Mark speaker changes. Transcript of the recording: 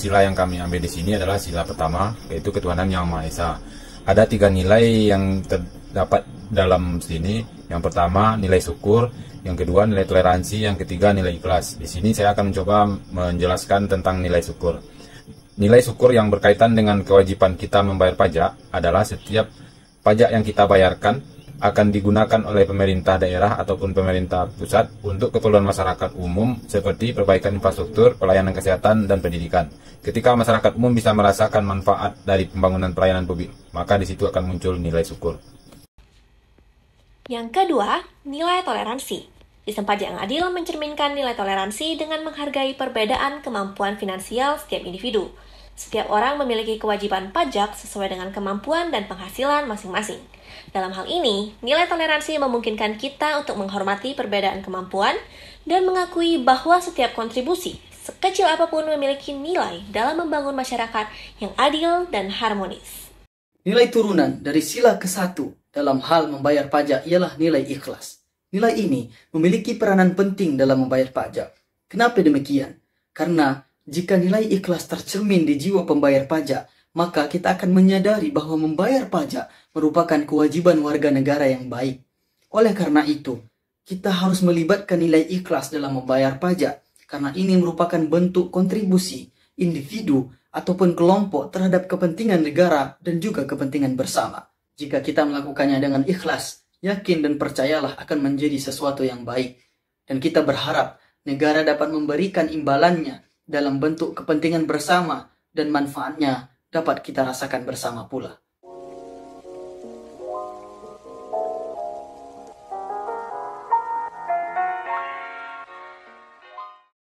Speaker 1: Sila yang kami ambil di sini adalah sila pertama, yaitu ketuhanan yang Maha Esa. Ada tiga nilai yang terdapat dalam sini. Yang pertama nilai syukur, yang kedua nilai toleransi, yang ketiga nilai ikhlas. Di sini saya akan mencoba menjelaskan tentang nilai syukur. Nilai syukur yang berkaitan dengan kewajiban kita membayar pajak adalah setiap pajak yang kita bayarkan akan digunakan oleh pemerintah daerah ataupun pemerintah pusat untuk keperluan masyarakat umum seperti perbaikan infrastruktur, pelayanan kesehatan, dan pendidikan. Ketika masyarakat umum bisa merasakan manfaat dari pembangunan pelayanan publik, maka di situ akan muncul nilai syukur.
Speaker 2: Yang kedua, nilai toleransi. Di tempat yang adil mencerminkan nilai toleransi dengan menghargai perbedaan kemampuan finansial setiap individu. Setiap orang memiliki kewajiban pajak sesuai dengan kemampuan dan penghasilan masing-masing. Dalam hal ini, nilai toleransi memungkinkan kita untuk menghormati perbedaan kemampuan dan mengakui bahwa setiap kontribusi, sekecil apapun, memiliki nilai dalam membangun masyarakat yang adil dan harmonis.
Speaker 3: Nilai turunan dari sila ke-1 dalam hal membayar pajak ialah nilai ikhlas. Nilai ini memiliki peranan penting dalam membayar pajak. Kenapa demikian? Karena jika nilai ikhlas tercermin di jiwa pembayar pajak, maka kita akan menyadari bahwa membayar pajak merupakan kewajiban warga negara yang baik. Oleh karena itu, kita harus melibatkan nilai ikhlas dalam membayar pajak, karena ini merupakan bentuk kontribusi individu ataupun kelompok terhadap kepentingan negara dan juga kepentingan bersama. Jika kita melakukannya dengan ikhlas, yakin dan percayalah akan menjadi sesuatu yang baik. Dan kita berharap negara dapat memberikan imbalannya dalam bentuk kepentingan bersama dan manfaatnya dapat kita rasakan bersama pula.